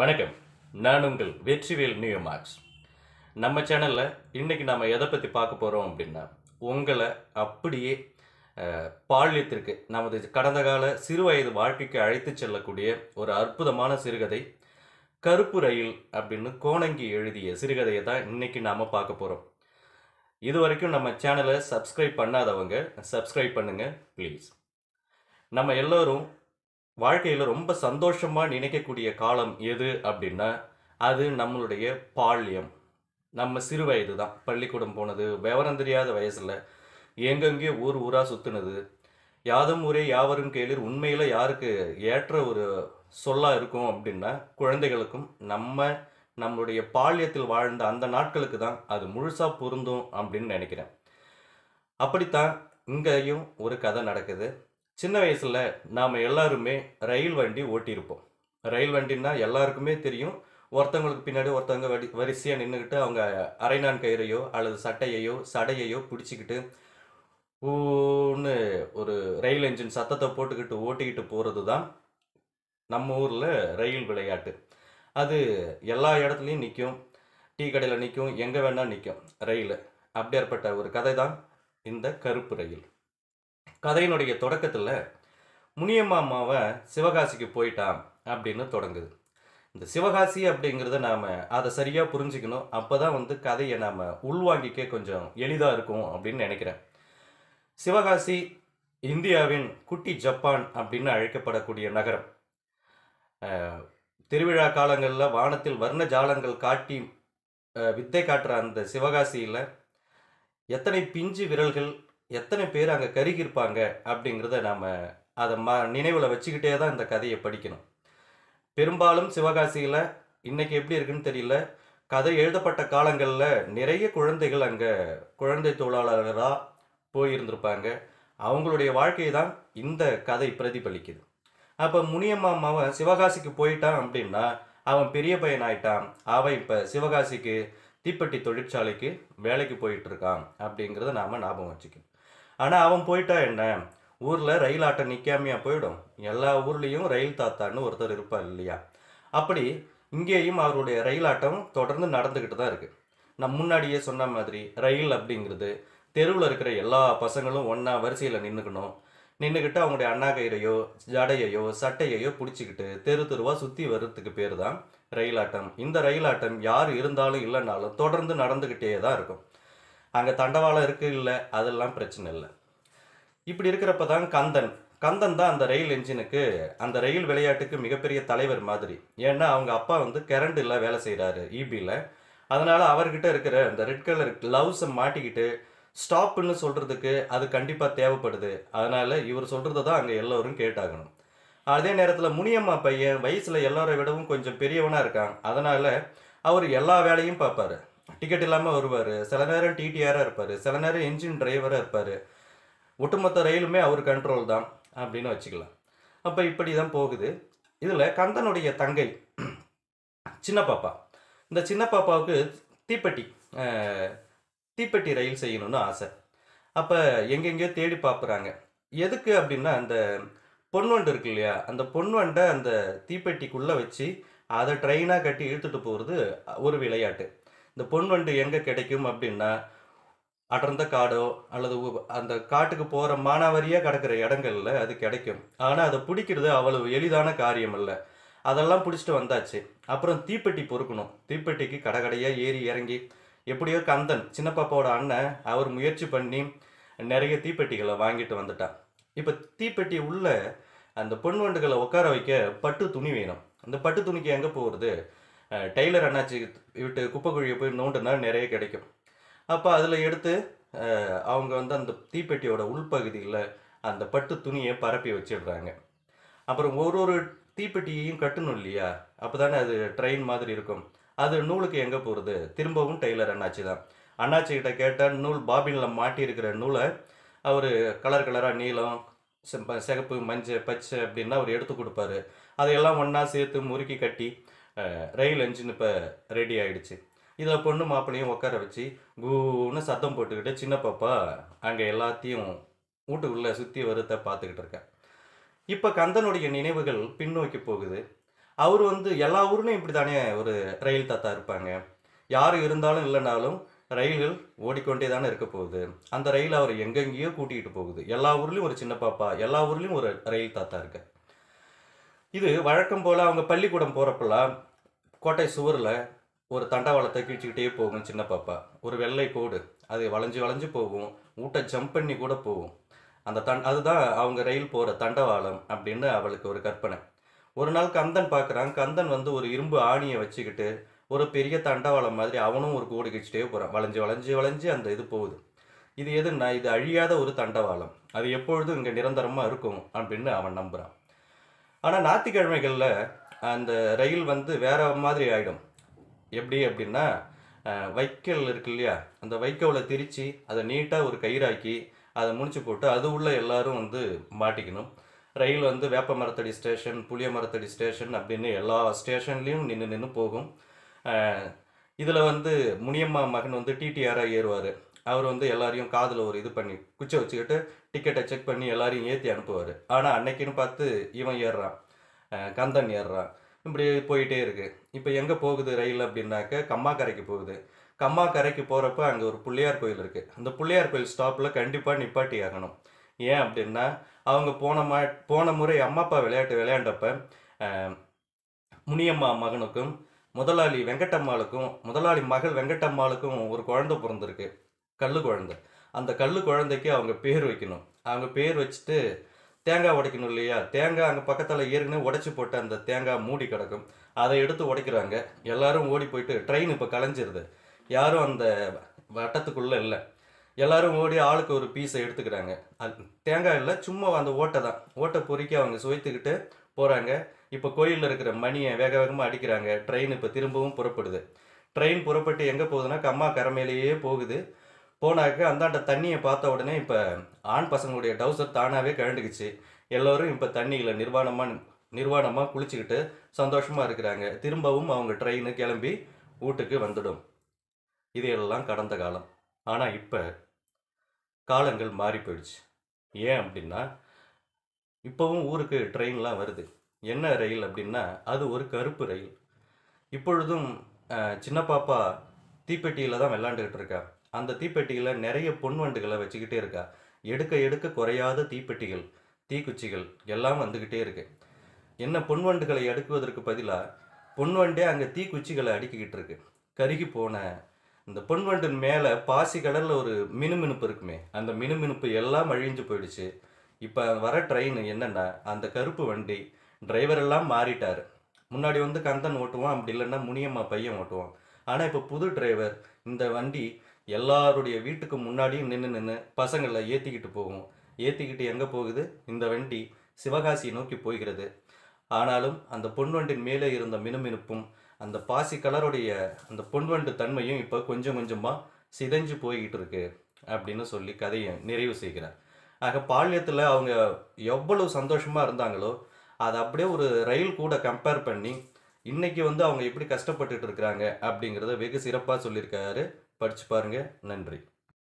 வணக்கம் நான் உங்கள் வெற்றிவேல் நியூ மார்க்ஸ் நம்ம சேனலில் இன்றைக்கி நம்ம எதை பற்றி பார்க்க போகிறோம் அப்படின்னா உங்களை அப்படியே பால்யத்திற்கு நமது கடந்த கால சிறு வயது வாழ்க்கைக்கு அழைத்து செல்லக்கூடிய ஒரு அற்புதமான சிறுகதை கருப்பு ரயில் அப்படின்னு கோணங்கி எழுதிய சிறுகதையை தான் இன்றைக்கி நாம் பார்க்க போகிறோம் இது வரைக்கும் நம்ம சேனலை சப்ஸ்கிரைப் பண்ணாதவங்க சப்ஸ்கிரைப் பண்ணுங்கள் ப்ளீஸ் நம்ம எல்லோரும் வாழ்க்கையில் ரொம்ப சந்தோஷமாக நினைக்கக்கூடிய காலம் எது அப்படின்னா அது நம்மளுடைய பால்யம் நம்ம சிறு வயது தான் பள்ளிக்கூடம் போனது விவரம் தெரியாத வயசில் எங்கெங்கே ஊர் ஊராக சுற்றுனது யாதும் ஊரே யாவரும் கேளிர் உண்மையில் யாருக்கு ஏற்ற ஒரு சொல்லாக இருக்கும் அப்படின்னா குழந்தைகளுக்கும் நம்ம நம்மளுடைய பால்யத்தில் வாழ்ந்த அந்த நாட்களுக்கு தான் அது முழுசாக பொருந்தும் அப்படின்னு நினைக்கிறேன் அப்படித்தான் இங்கேயும் ஒரு கதை நடக்குது சின்ன வயசில் நாம் எல்லாருமே ரயில் வண்டி ஓட்டியிருப்போம் ரயில் வண்டின்னா எல்லாருக்குமே தெரியும் ஒருத்தவங்களுக்கு பின்னாடி ஒருத்தவங்க வடி வரிசையாக நின்றுக்கிட்டு அவங்க அரைநான் கயிறையோ அல்லது சட்டையையோ சடையையோ பிடிச்சிக்கிட்டு ஊன்னு ஒரு ரயில் என்ஜின் சத்தத்தை போட்டுக்கிட்டு ஓட்டிக்கிட்டு போகிறது தான் நம்ம ஊரில் ரயில் விளையாட்டு அது எல்லா இடத்துலையும் நிற்கும் டீ கடையில் நிற்கும் எங்கே வேணால் நிற்கும் ரயில் அப்படியேற்பட்ட ஒரு கதை தான் இந்த கருப்பு ரயில் கதையினுடைய தொடக்கத்தில் முனியம்மா அம்மாவை சிவகாசிக்கு போயிட்டான் அப்படின்னு தொடங்குது இந்த சிவகாசி அப்படிங்கிறத நாம் அதை சரியாக புரிஞ்சுக்கணும் அப்போ தான் வந்து கதையை நாம் உள்வாங்கிக்க கொஞ்சம் எளிதாக இருக்கும் அப்படின்னு நினைக்கிறேன் சிவகாசி இந்தியாவின் குட்டி ஜப்பான் அப்படின்னு அழைக்கப்படக்கூடிய நகரம் திருவிழா காலங்களில் வானத்தில் வர்ண ஜாலங்கள் காட்டி வித்தை காட்டுற அந்த சிவகாசியில் எத்தனை பிஞ்சு விரல்கள் எத்தனை பேர் அங்கே கருகியிருப்பாங்க அப்படிங்கிறத நாம் அதை ம நினைவில் வச்சுக்கிட்டே தான் இந்த கதையை படிக்கணும் பெரும்பாலும் சிவகாசியில் இன்றைக்கி எப்படி இருக்குன்னு தெரியல கதை எழுதப்பட்ட காலங்களில் நிறைய குழந்தைகள் அங்கே குழந்தை தொழிலாளர்களாக போயிருந்திருப்பாங்க அவங்களுடைய வாழ்க்கையை தான் இந்த கதை பிரதிபலிக்குது அப்போ முனியம்மா அவன் சிவகாசிக்கு போயிட்டான் அப்படின்னா அவன் பெரிய பையன் ஆயிட்டான் அவன் இப்போ சிவகாசிக்கு தீப்பெட்டி தொழிற்சாலைக்கு வேலைக்கு போயிட்டுருக்கான் அப்படிங்கிறத நாம் ஞாபகம் வச்சுக்கணும் ஆனால் அவன் போயிட்டா என்ன ஊரில் ரயில் ஆட்டம் நிற்காமையாக போயிடும் எல்லா ஊர்லேயும் ரயில் தாத்தான்னு ஒருத்தர் இருப்பார் இல்லையா அப்படி இங்கேயும் அவருடைய ரயில் ஆட்டம் தொடர்ந்து நடந்துக்கிட்டு தான் இருக்குது நான் முன்னாடியே சொன்ன மாதிரி ரயில் அப்படிங்கிறது தெருவில் இருக்கிற எல்லா பசங்களும் ஒன்றா வரிசையில் நின்றுக்கணும் நின்றுக்கிட்டு அவங்களுடைய அண்ணா கயிறையோ ஜடையையோ சட்டையையோ பிடிச்சிக்கிட்டு தெரு தெருவாக சுற்றி வர்றதுக்கு பேர் தான் ரயிலாட்டம் இந்த ரயிலாட்டம் யார் இருந்தாலும் இல்லைனாலும் தொடர்ந்து நடந்துக்கிட்டே தான் இருக்கும் அங்கே தண்டவாளம் இருக்கு இல்லை அதெல்லாம் பிரச்சனை இல்லை இப்படி இருக்கிறப்ப தான் கந்தன் கந்தன் தான் அந்த ரயில் என்ஜினுக்கு அந்த ரயில் விளையாட்டுக்கு மிகப்பெரிய தலைவர் மாதிரி ஏன்னா அவங்க அப்பா வந்து கரண்டில் வேலை செய்கிறாரு இபியில் e அதனால் அவர்கிட்ட இருக்கிற அந்த ரெட் கலர் க்ளவுஸை மாட்டிக்கிட்டு ஸ்டாப்புன்னு சொல்கிறதுக்கு அது கண்டிப்பாக தேவைப்படுது அதனால் இவர் சொல்கிறத தான் அங்கே எல்லோரும் கேட்டாகணும் அதே நேரத்தில் முனியம்மா பையன் வயசில் எல்லோரை விடவும் கொஞ்சம் பெரியவனாக இருக்கான் அதனால் அவர் எல்லா வேலையும் பார்ப்பார் டிக்கெட் இல்லாமல் வருவார் சில நேரம் டிடிஆராக இருப்பார் சில நேரம் என்ஜின் டிரைவராக இருப்பார் ஒட்டுமொத்த ரயிலுமே அவர் கண்ட்ரோல் தான் அப்படின்னு வச்சுக்கலாம் அப்போ இப்படி தான் போகுது இதில் கந்தனுடைய தங்கை சின்ன பாப்பா இந்த சின்ன பாப்பாவுக்கு தீப்பெட்டி தீப்பெட்டி ரயில் செய்யணும்னு ஆசை அப்போ எங்கெங்கேயோ தேடி பார்ப்புறாங்க எதுக்கு அப்படின்னா அந்த பொன்வண்டு இருக்கு இல்லையா அந்த பொன்வண்டை அந்த தீப்பெட்டிக்குள்ளே வச்சு அதை ட்ரெயினாக கட்டி இழுத்துட்டு போகிறது ஒரு விளையாட்டு இந்த பொன் வண்டு எங்கே கிடைக்கும் அப்படின்னா அடர்ந்த காடோ அல்லது அந்த காட்டுக்கு போகிற மானாவரியாக கிடக்கிற இடங்களில் அது கிடைக்கும் ஆனால் அதை பிடிக்கிறது அவ்வளவு எளிதான காரியம் இல்லை அதெல்லாம் பிடிச்சிட்டு வந்தாச்சு அப்புறம் தீப்பெட்டி பொறுக்கணும் தீப்பெட்டிக்கு கடகடையாக ஏறி இறங்கி எப்படியோ கந்தன் சின்ன பாப்பாவோட அண்ணன் அவர் முயற்சி பண்ணி நிறைய தீப்பெட்டிகளை வாங்கிட்டு வந்துட்டான் இப்போ தீப்பெட்டி உள்ள அந்த பொன் வண்டுகளை உட்கார வைக்க பட்டு துணி வேணும் அந்த பட்டு துணிக்கு எங்கே போகிறது டெய்லர் அண்ணாச்சி விட்டு குப்பைக்குழியை போய் நோண்டுனா நிறைய கிடைக்கும் அப்போ அதில் எடுத்து அவங்க வந்து அந்த தீப்பெட்டியோட உள்பகுதியில் அந்த பட்டு துணியை பரப்பி வச்சிடுறாங்க அப்புறம் ஒரு ஒரு தீப்பெட்டியையும் கட்டணும் இல்லையா அப்போ தானே அது ட்ரெயின் மாதிரி இருக்கும் அது நூலுக்கு எங்கே போகிறது திரும்பவும் டெய்லர் அண்ணாச்சி தான் அண்ணாச்சிக்கிட்ட கேட்டால் நூல் பாபினில் மாட்டியிருக்கிற நூலை அவர் கலர் கலராக நீளம் சிகப்பு மஞ்சள் பச்சை அப்படின்னா அவர் எடுத்து கொடுப்பாரு அதையெல்லாம் ஒன்றா சேர்த்து முறுக்கி கட்டி ரயில் என்ஜின் இப்போ ரெடி ஆகிடுச்சு இதில் பொண்ணு மாப்பிள்ளையும் உட்கார வச்சு கூன்னு சத்தம் போட்டுக்கிட்டு சின்ன பாப்பா அங்கே எல்லாத்தையும் வீட்டுக்குள்ளே சுற்றி வருத்த பார்த்துக்கிட்டு இருக்கேன் இப்போ கந்தனுடைய நினைவுகள் பின்னோக்கி போகுது அவர் வந்து எல்லா ஊர்லேயும் இப்படி தானே ஒரு ரயில் தாத்தா இருப்பாங்க யார் இருந்தாலும் இல்லைனாலும் ரயில்கள் ஓடிக்கொண்டே தானே இருக்க போகுது அந்த ரயில் அவர் எங்கெங்கேயோ கூட்டிகிட்டு போகுது எல்லா ஊர்லேயும் ஒரு சின்ன பாப்பா எல்லா ஊர்லேயும் ஒரு ரயில் தாத்தா இருக்குது இது வழக்கம் போல் அவங்க பள்ளிக்கூடம் போகிறப்பெல்லாம் கோட்டை சுவரில் ஒரு தண்டவாளத்தை கிழிச்சிக்கிட்டே போகும் சின்ன பாப்பா ஒரு வெள்ளை கோடு அது வளைஞ்சு வளைஞ்சு போகும் ஊட்ட ஜம்ப் பண்ணி கூட போகும் அந்த தன் அதுதான் அவங்க ரயில் போகிற தண்டவாளம் அப்படின்னு அவளுக்கு ஒரு கற்பனை ஒரு நாள் கந்தன் பார்க்குறான் கந்தன் வந்து ஒரு இரும்பு ஆணியை வச்சுக்கிட்டு ஒரு பெரிய தண்டவாளம் மாதிரி அவனும் ஒரு கோடு கிழிச்சிட்டே போகிறான் வளைஞ்சு வளைஞ்சு வளைஞ்சு அந்த இது போகுது இது எதுன்னா இது அழியாத ஒரு தண்டவாளம் அது எப்பொழுதும் இங்கே நிரந்தரமாக இருக்கும் அப்படின்னு அவன் நம்புகிறான் ஆனால் ஞாயிற்றுக்கிழமைகளில் அந்த ரயில் வந்து வேறு மாதிரி ஆகிடும் எப்படி அப்படின்னா வைக்கல் இருக்கு இல்லையா அந்த வைக்கோலை திரித்து அதை நீட்டாக ஒரு கயிறாக்கி அதை முடிச்சு போட்டு அது உள்ளே எல்லோரும் வந்து மாட்டிக்கணும் ரயில் வந்து வேப்ப மரத்தடி ஸ்டேஷன் புளிய மரத்தடி ஸ்டேஷன் அப்படின்னு எல்லா ஸ்டேஷன்லேயும் நின்று நின்று போகும் இதில் வந்து முனியம்மா மகன் வந்து டிடிஆராக ஏறுவார் அவர் வந்து எல்லாரையும் காதில் ஒரு இது பண்ணி குச்சை வச்சுக்கிட்டு டிக்கெட்டை செக் பண்ணி எல்லாரையும் ஏற்றி அனுப்புவார் ஆனால் அன்னைக்குன்னு பார்த்து இவன் ஏறுறான் கந்தன் ஏறுறான் இப்படி போயிட்டே இருக்குது இப்போ எங்கே போகுது ரயில் அப்படின்னாக்க கம்மாக்கரைக்கு போகுது கம்மாக்கரைக்கு போகிறப்ப அங்கே ஒரு பிள்ளையார் கோயில் இருக்குது அந்த பிள்ளையார் கோயில் ஸ்டாப்பில் கண்டிப்பாக நிப்பாட்டி ஆகணும் ஏன் அப்படின்னா அவங்க போன மா போன முறை அம்மா அப்பா விளையாட்டு விளையாண்டப்ப முனியம்மா மகனுக்கும் முதலாளி வெங்கட்டம்மாளுக்கும் முதலாளி மகள் வெங்கட்டம்மாளுக்கும் ஒரு குழந்தை பிறந்திருக்கு கல் குழந்தை அந்த கல் குழந்தைக்கு அவங்க பேர் வைக்கணும் அவங்க பேர் வச்சுட்டு தேங்காய் உடைக்கணும் இல்லையா தேங்காய் அங்கே பக்கத்தில் ஏற்கனவே உடைச்சி போட்டு அந்த தேங்காய் மூடி கிடக்கும் அதை எடுத்து உடைக்கிறாங்க எல்லாரும் ஓடி போயிட்டு ட்ரெயின் இப்போ கலைஞ்சிருது யாரும் அந்த வட்டத்துக்குள்ளே இல்லை எல்லாரும் ஓடி ஆளுக்கு ஒரு பீஸை எடுத்துக்கிறாங்க அது தேங்காய் இல்லை சும்மா அந்த ஓட்டை தான் ஓட்டை பொறுக்கி அவங்க சுவைத்துக்கிட்டு போகிறாங்க இப்போ கோயிலில் இருக்கிற மணியை வேக வேகமாக அடிக்கிறாங்க ட்ரெயின் இப்போ திரும்பவும் புறப்படுது ட்ரெயின் புறப்பட்டு எங்கே போகுதுன்னா கம்மா கரமையிலேயே போகுது போனாக்க அந்தாண்ட தண்ணியை பார்த்த உடனே இப்போ ஆண் பசங்களுடைய டவுசர் தானாகவே கழண்டுக்குச்சு எல்லோரும் இப்போ தண்ணியில் நிர்வாணமாக நிர்வாணமாக குளிச்சுக்கிட்டு சந்தோஷமாக இருக்கிறாங்க திரும்பவும் அவங்க ட்ரெயின் கிளம்பி வீட்டுக்கு வந்துடும் இது எல்லாம் கடந்த காலம் ஆனால் இப்போ காலங்கள் மாறி போயிடுச்சு ஏன் அப்படின்னா இப்போவும் ஊருக்கு ட்ரெயின்லாம் வருது என்ன ரயில் அப்படின்னா அது ஒரு கருப்பு ரயில் இப்பொழுதும் சின்ன பாப்பா தீப்பெட்டியில் தான் விளாண்டுக்கிட்டு இருக்கா அந்த தீப்பெட்டியில் நிறைய பொன் வண்டுகளை வச்சுக்கிட்டே இருக்கா எடுக்க எடுக்க குறையாத தீப்பெட்டிகள் தீக்குச்சிகள் எல்லாம் வந்துக்கிட்டே இருக்கு என்ன பொன் வண்டுகளை அடுக்குவதற்கு பதிலாக பொன் வண்டே அங்கே தீக்குச்சிகளை அடுக்கிக்கிட்டு இருக்கு கருகி போன இந்த பொன் வண்டின் மேலே பாசி கடலில் ஒரு மினுமினுப்பு இருக்குமே அந்த மினுமினுப்பு எல்லாம் அழிஞ்சு போயிடுச்சு இப்போ வர ட்ரெயின் என்னென்னா அந்த கருப்பு வண்டி டிரைவர் எல்லாம் மாறிட்டார் முன்னாடி வந்து கந்தன் ஓட்டுவான் அப்படி இல்லைன்னா முனியம்மா பையன் ஓட்டுவான் ஆனால் இப்போ புது டிரைவர் இந்த வண்டி எல்லாருடைய வீட்டுக்கு முன்னாடியும் நின்று நின்று பசங்களை ஏற்றிக்கிட்டு போகும் ஏற்றிக்கிட்டு எங்கே போகுது இந்த வண்டி சிவகாசியை நோக்கி போகிறது ஆனாலும் அந்த பொன்வண்டின் மேலே இருந்த மினுமினுப்பும் அந்த பாசி கலருடைய அந்த பொன்வண்டு தன்மையும் இப்போ கொஞ்சம் கொஞ்சமாக சிதைஞ்சு போய்கிட்டு இருக்கு அப்படின்னு சொல்லி கதையை நிறைவு செய்கிறார் ஆக பால்யத்தில் அவங்க எவ்வளவு சந்தோஷமாக இருந்தாங்களோ அதை அப்படியே ஒரு ரயில் கூட கம்பேர் பண்ணி இன்றைக்கி வந்து அவங்க எப்படி கஷ்டப்பட்டுட்டு இருக்கிறாங்க அப்படிங்கிறத வெகு சிறப்பாக சொல்லியிருக்காரு படித்து பாருங்கள் நன்றி